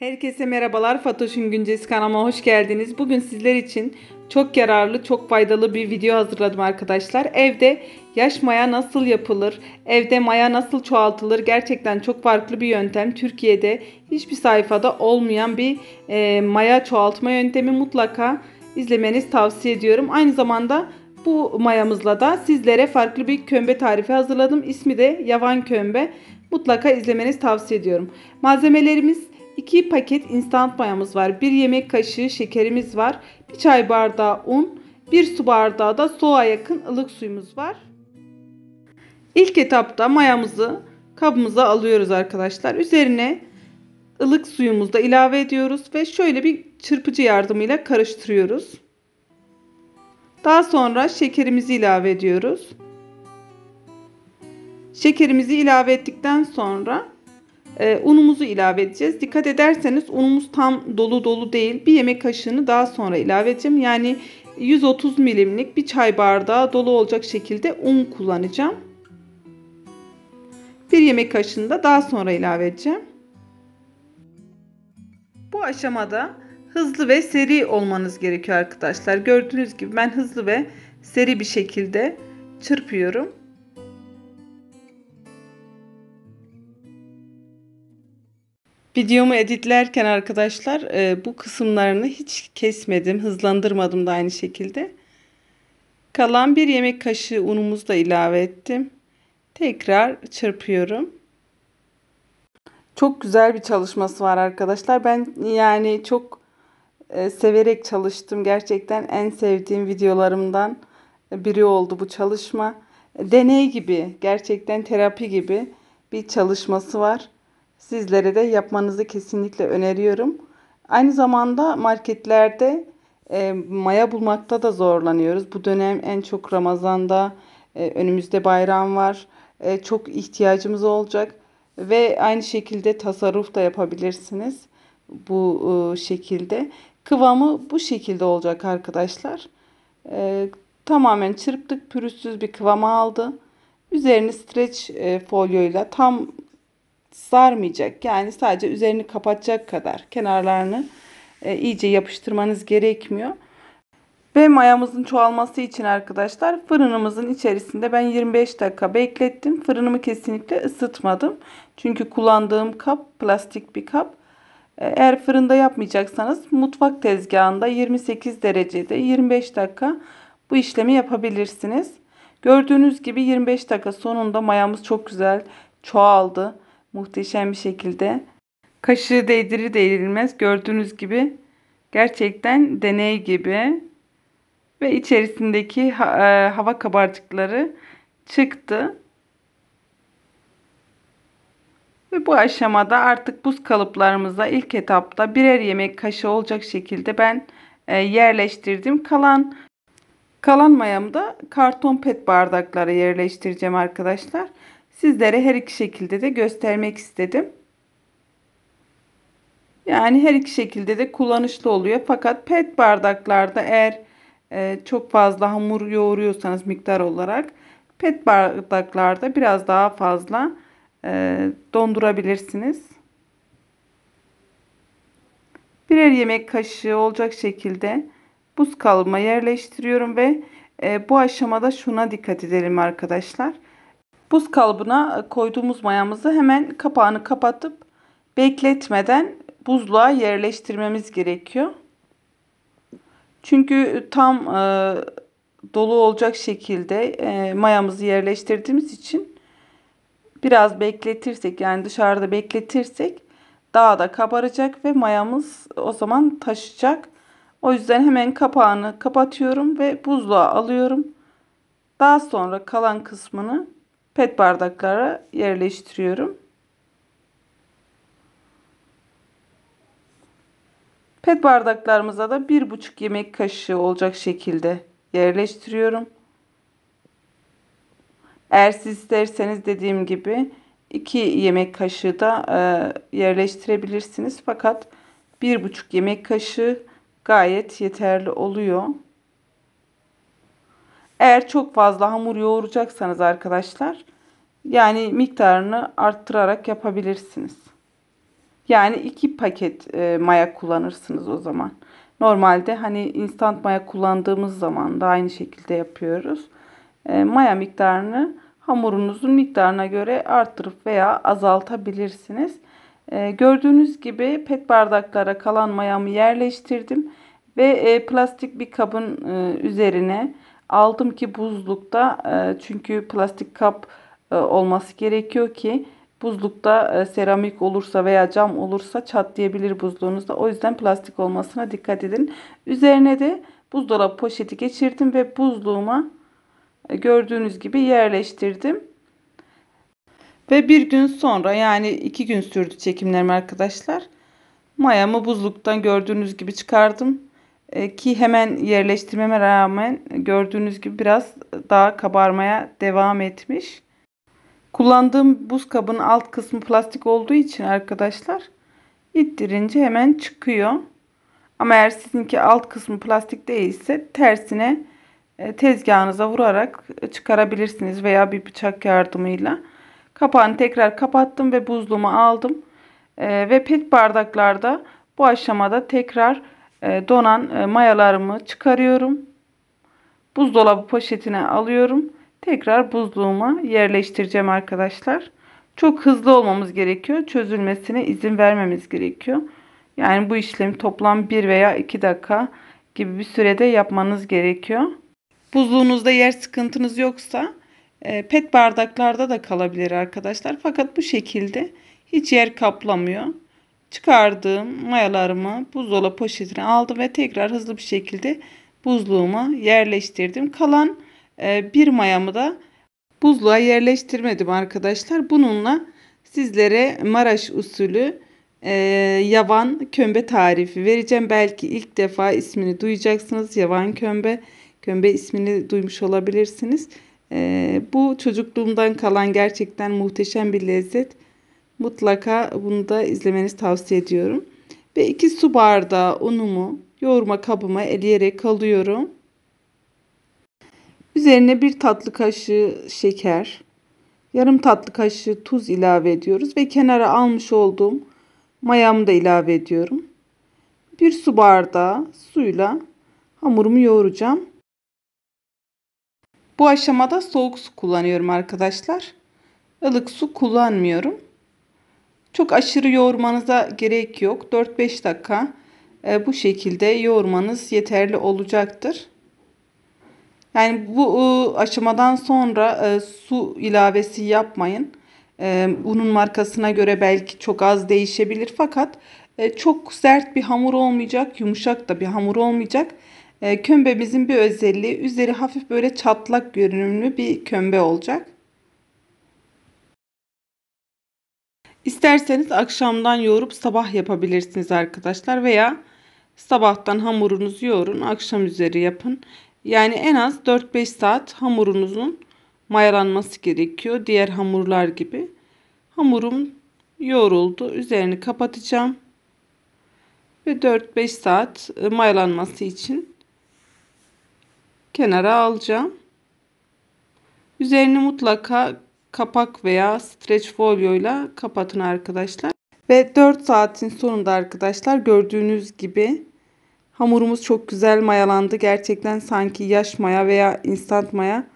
Herkese merhabalar. Fatoş'un Güncesi kanalıma hoş geldiniz. Bugün sizler için çok yararlı, çok faydalı bir video hazırladım arkadaşlar. Evde yaş maya nasıl yapılır? Evde maya nasıl çoğaltılır? Gerçekten çok farklı bir yöntem. Türkiye'de hiçbir sayfada olmayan bir e, maya çoğaltma yöntemi mutlaka izlemeniz tavsiye ediyorum. Aynı zamanda bu mayamızla da sizlere farklı bir kömbe tarifi hazırladım. İsmi de yavan kömbe. Mutlaka izlemeniz tavsiye ediyorum. Malzemelerimiz 2 paket instant mayamız var. 1 yemek kaşığı şekerimiz var. 1 çay bardağı un. 1 su bardağı da soğuğa yakın ılık suyumuz var. İlk etapta mayamızı kabımıza alıyoruz arkadaşlar. Üzerine ılık suyumuzu da ilave ediyoruz ve şöyle bir çırpıcı yardımıyla karıştırıyoruz. Daha sonra şekerimizi ilave ediyoruz. Şekerimizi ilave ettikten sonra e, unumuzu ilave edeceğiz. Dikkat ederseniz unumuz tam dolu dolu değil. Bir yemek kaşığını daha sonra ilave edeceğim. Yani 130 milimlik bir çay bardağı dolu olacak şekilde un kullanacağım. Bir yemek kaşığını da daha sonra ilave edeceğim. Bu aşamada hızlı ve seri olmanız gerekiyor arkadaşlar. Gördüğünüz gibi ben hızlı ve seri bir şekilde çırpıyorum. Videomu editlerken arkadaşlar e, bu kısımlarını hiç kesmedim, hızlandırmadım da aynı şekilde. Kalan bir yemek kaşığı unumuzu da ilave ettim. Tekrar çırpıyorum. Çok güzel bir çalışması var arkadaşlar. Ben yani çok e, severek çalıştım. Gerçekten en sevdiğim videolarımdan biri oldu bu çalışma. Deney gibi, gerçekten terapi gibi bir çalışması var sizlere de yapmanızı kesinlikle öneriyorum. Aynı zamanda marketlerde e, maya bulmakta da zorlanıyoruz. Bu dönem en çok Ramazan'da e, önümüzde bayram var. E, çok ihtiyacımız olacak ve aynı şekilde tasarruf da yapabilirsiniz bu e, şekilde. Kıvamı bu şekilde olacak arkadaşlar. E, tamamen çırptık pürüzsüz bir kıvama aldı. Üzerini streç e, folyoyla tam sarmayacak. Yani sadece üzerini kapatacak kadar kenarlarını e, iyice yapıştırmanız gerekmiyor. Ve mayamızın çoğalması için arkadaşlar fırınımızın içerisinde ben 25 dakika beklettim. Fırınımı kesinlikle ısıtmadım. Çünkü kullandığım kap plastik bir kap. E, eğer fırında yapmayacaksanız mutfak tezgahında 28 derecede 25 dakika bu işlemi yapabilirsiniz. Gördüğünüz gibi 25 dakika sonunda mayamız çok güzel çoğaldı muhteşem bir şekilde. Kaşığı değdiri değdirilmez gördüğünüz gibi gerçekten deney gibi ve içerisindeki e, hava kabarcıkları çıktı. Ve bu aşamada artık buz kalıplarımıza ilk etapta birer yemek kaşığı olacak şekilde ben e, yerleştirdim. Kalan kalan mayamı da karton pet bardaklara yerleştireceğim arkadaşlar. Sizlere her iki şekilde de göstermek istedim. Yani her iki şekilde de kullanışlı oluyor. Fakat pet bardaklarda eğer e, çok fazla hamur yoğuruyorsanız miktar olarak pet bardaklarda biraz daha fazla e, dondurabilirsiniz. Birer yemek kaşığı olacak şekilde buz kalıbıma yerleştiriyorum ve e, bu aşamada şuna dikkat edelim arkadaşlar. Buz kalıbına e, koyduğumuz mayamızı hemen kapağını kapatıp bekletmeden buzluğa yerleştirmemiz gerekiyor. Çünkü tam e, dolu olacak şekilde e, mayamızı yerleştirdiğimiz için biraz bekletirsek yani dışarıda bekletirsek daha da kabaracak ve mayamız o zaman taşacak. O yüzden hemen kapağını kapatıyorum ve buzluğa alıyorum. Daha sonra kalan kısmını pet bardaklara yerleştiriyorum. Pet bardaklarımıza da 1,5 yemek kaşığı olacak şekilde yerleştiriyorum. Eğer siz isterseniz dediğim gibi 2 yemek kaşığı da e, yerleştirebilirsiniz. Fakat 1,5 yemek kaşığı gayet yeterli oluyor. Eğer çok fazla hamur yoğuracaksanız arkadaşlar yani miktarını arttırarak yapabilirsiniz. Yani iki paket e, maya kullanırsınız o zaman. Normalde hani instant maya kullandığımız zaman da aynı şekilde yapıyoruz. E, maya miktarını hamurunuzun miktarına göre arttırıp veya azaltabilirsiniz. E, gördüğünüz gibi pet bardaklara kalan mayamı yerleştirdim ve e, plastik bir kabın e, üzerine aldım ki buzlukta e, çünkü plastik kap e, olması gerekiyor ki buzlukta e, seramik olursa veya cam olursa çatlayabilir buzluğunuzda. O yüzden plastik olmasına dikkat edin. Üzerine de buzdolabı poşeti geçirdim ve buzluğuma gördüğünüz gibi yerleştirdim. Ve bir gün sonra yani iki gün sürdü çekimlerim arkadaşlar. Mayamı buzluktan gördüğünüz gibi çıkardım. E, ki hemen yerleştirmeme rağmen gördüğünüz gibi biraz daha kabarmaya devam etmiş. Kullandığım buz kabın alt kısmı plastik olduğu için arkadaşlar ittirince hemen çıkıyor. Ama eğer sizinki alt kısmı plastik değilse tersine e, tezgahınıza vurarak çıkarabilirsiniz veya bir bıçak yardımıyla. Kapağını tekrar kapattım ve buzluğumu aldım. E, ve pet bardaklarda bu aşamada tekrar e, donan e, mayalarımı çıkarıyorum. Buzdolabı poşetine alıyorum. Tekrar buzluğuma yerleştireceğim arkadaşlar. Çok hızlı olmamız gerekiyor. Çözülmesine izin vermemiz gerekiyor. Yani bu işlemi toplam 1 veya 2 dakika gibi bir sürede yapmanız gerekiyor. Buzluğunuzda yer sıkıntınız yoksa e, pet bardaklarda da kalabilir arkadaşlar. Fakat bu şekilde hiç yer kaplamıyor. Çıkardığım mayalarımı buzdolabı poşetine aldım ve tekrar hızlı bir şekilde buzluğuma yerleştirdim. Kalan e, bir mayamı da buzluğa yerleştirmedim arkadaşlar. Bununla sizlere Maraş usulü e, yavan kömbe tarifi vereceğim. Belki ilk defa ismini duyacaksınız. Yavan kömbe, kömbe ismini duymuş olabilirsiniz. E, bu çocukluğumdan kalan gerçekten muhteşem bir lezzet. Mutlaka bunu da izlemenizi tavsiye ediyorum. Ve 2 su bardağı unumu yoğurma kabıma eleyerek alıyorum. Üzerine bir tatlı kaşığı şeker, yarım tatlı kaşığı tuz ilave ediyoruz ve kenara almış olduğum mayamı da ilave ediyorum. Bir su bardağı suyla hamurumu yoğuracağım. Bu aşamada soğuk su kullanıyorum arkadaşlar. Ilık su kullanmıyorum. Çok aşırı yoğurmanıza gerek yok. 4-5 dakika e, bu şekilde yoğurmanız yeterli olacaktır. Yani bu e, aşamadan sonra e, su ilavesi yapmayın. Unun markasına göre belki çok az değişebilir fakat çok sert bir hamur olmayacak, yumuşak da bir hamur olmayacak. Kömbemizin bir özelliği üzeri hafif böyle çatlak görünümlü bir kömbe olacak. İsterseniz akşamdan yoğurup sabah yapabilirsiniz arkadaşlar veya sabahtan hamurunuzu yoğurun akşam üzeri yapın. Yani en az 4-5 saat hamurunuzun mayalanması gerekiyor diğer hamurlar gibi. Hamurum yoğruldu üzerini kapatacağım ve 4-5 saat e, mayalanması için kenara alacağım. Üzerini mutlaka kapak veya streç ile kapatın arkadaşlar. Ve 4 saatin sonunda arkadaşlar gördüğünüz gibi hamurumuz çok güzel mayalandı. Gerçekten sanki yaş maya veya instant maya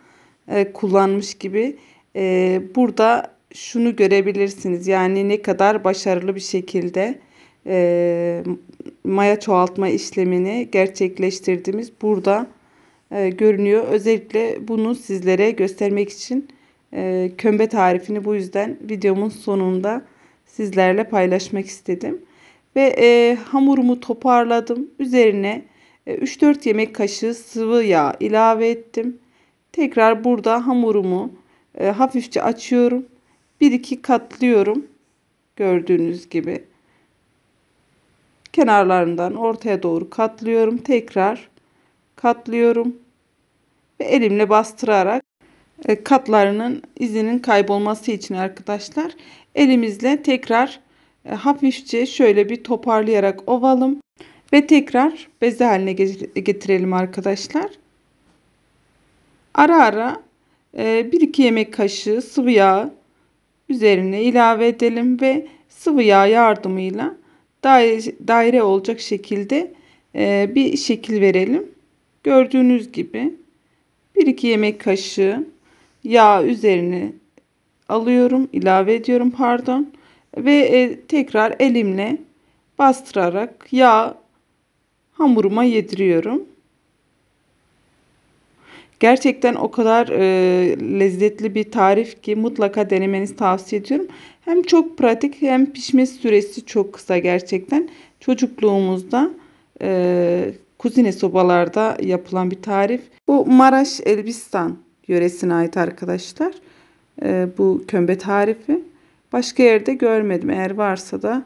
e, kullanmış gibi. E, burada şunu görebilirsiniz. Yani ne kadar başarılı bir şekilde e, maya çoğaltma işlemini gerçekleştirdiğimiz burada e, görünüyor. Özellikle bunu sizlere göstermek için ee, kömbe tarifini bu yüzden videomun sonunda sizlerle paylaşmak istedim. Ve e, hamurumu toparladım. Üzerine e, 3-4 yemek kaşığı sıvı yağ ilave ettim. Tekrar burada hamurumu e, hafifçe açıyorum. 1-2 katlıyorum. Gördüğünüz gibi. Kenarlarından ortaya doğru katlıyorum. Tekrar katlıyorum. Ve elimle bastırarak e, katlarının izinin kaybolması için arkadaşlar elimizle tekrar e, hafifçe şöyle bir toparlayarak ovalım ve tekrar beze haline getirelim arkadaşlar. Ara ara 1-2 e, yemek kaşığı sıvı yağ üzerine ilave edelim ve sıvı yağ yardımıyla daire, olacak şekilde bir şekil verelim. Gördüğünüz gibi 1-2 yemek kaşığı yağ üzerine alıyorum, ilave ediyorum pardon ve e, tekrar elimle bastırarak yağ hamuruma yediriyorum. Gerçekten o kadar e, lezzetli bir tarif ki mutlaka denemenizi tavsiye ediyorum. Hem çok pratik hem pişme süresi çok kısa gerçekten. Çocukluğumuzda e, kuzine sobalarda yapılan bir tarif. Bu Maraş Elbistan yöresine ait arkadaşlar. E, bu kömbe tarifi. Başka yerde görmedim. Eğer varsa da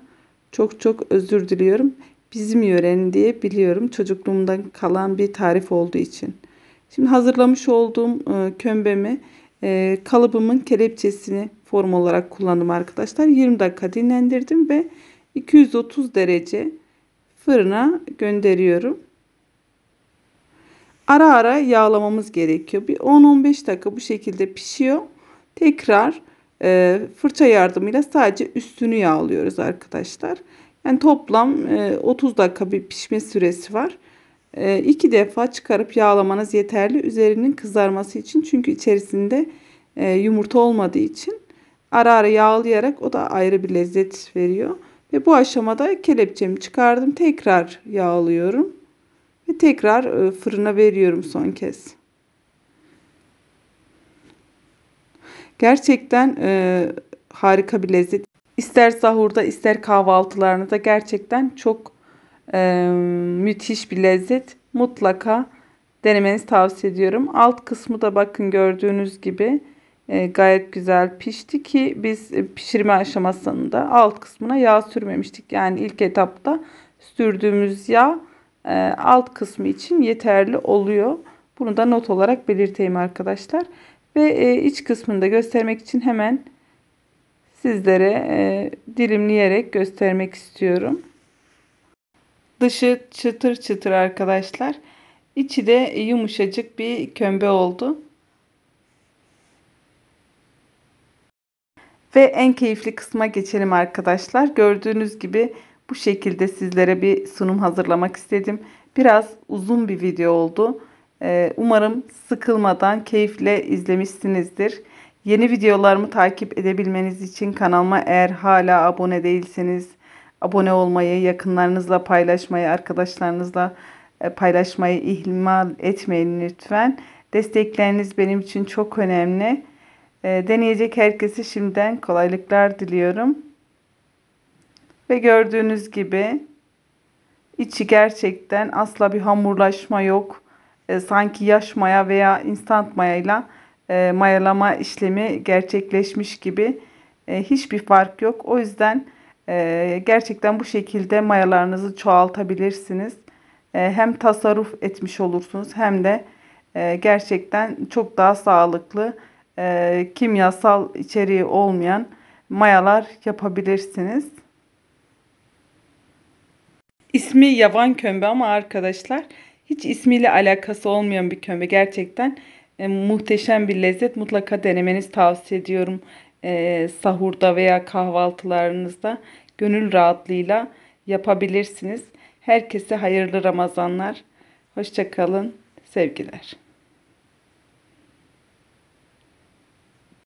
çok çok özür diliyorum. Bizim yörenin diye biliyorum. Çocukluğumdan kalan bir tarif olduğu için. Şimdi hazırlamış olduğum e, kömbemi e, kalıbımın kelepçesini form olarak kullandım arkadaşlar. 20 dakika dinlendirdim ve 230 derece fırına gönderiyorum ara ara yağlamamız gerekiyor. Bir 10-15 dakika bu şekilde pişiyor. Tekrar e, fırça yardımıyla sadece üstünü yağlıyoruz arkadaşlar. Yani toplam e, 30 dakika bir pişme süresi var. E, iki defa çıkarıp yağlamanız yeterli. Üzerinin kızarması için çünkü içerisinde e, yumurta olmadığı için ara ara yağlayarak o da ayrı bir lezzet veriyor. Ve bu aşamada kelepçemi çıkardım. Tekrar yağlıyorum. Ve tekrar e, fırına veriyorum son kez. Gerçekten e, harika bir lezzet. İster sahurda ister kahvaltılarınızda gerçekten çok e, müthiş bir lezzet. Mutlaka denemenizi tavsiye ediyorum. Alt kısmı da bakın gördüğünüz gibi e, gayet güzel pişti ki biz e, pişirme aşamasında alt kısmına yağ sürmemiştik. Yani ilk etapta sürdüğümüz yağ ee, alt kısmı için yeterli oluyor. Bunu da not olarak belirteyim arkadaşlar. Ve e, iç kısmını da göstermek için hemen sizlere e, dilimleyerek göstermek istiyorum. Dışı çıtır çıtır arkadaşlar. İçi de yumuşacık bir kömbe oldu. Ve en keyifli kısma geçelim arkadaşlar. Gördüğünüz gibi bu şekilde sizlere bir sunum hazırlamak istedim. Biraz uzun bir video oldu. Ee, umarım sıkılmadan keyifle izlemişsinizdir. Yeni videolarımı takip edebilmeniz için kanalıma eğer hala abone değilseniz abone olmayı, yakınlarınızla paylaşmayı, arkadaşlarınızla e, paylaşmayı ihmal etmeyin lütfen. Destekleriniz benim için çok önemli. Ee, deneyecek herkese şimdiden kolaylıklar diliyorum. Ve gördüğünüz gibi içi gerçekten asla bir hamurlaşma yok. E, sanki yaş maya veya instant mayayla e, mayalama işlemi gerçekleşmiş gibi e, hiçbir fark yok. O yüzden e, gerçekten bu şekilde mayalarınızı çoğaltabilirsiniz. E, hem tasarruf etmiş olursunuz hem de e, gerçekten çok daha sağlıklı e, kimyasal içeriği olmayan mayalar yapabilirsiniz. İsmi yavan kömbe ama arkadaşlar hiç ismiyle alakası olmayan bir kömbe. Gerçekten e, muhteşem bir lezzet. Mutlaka denemenizi tavsiye ediyorum. E, sahurda veya kahvaltılarınızda gönül rahatlığıyla yapabilirsiniz. Herkese hayırlı Ramazanlar. Hoşçakalın. Sevgiler.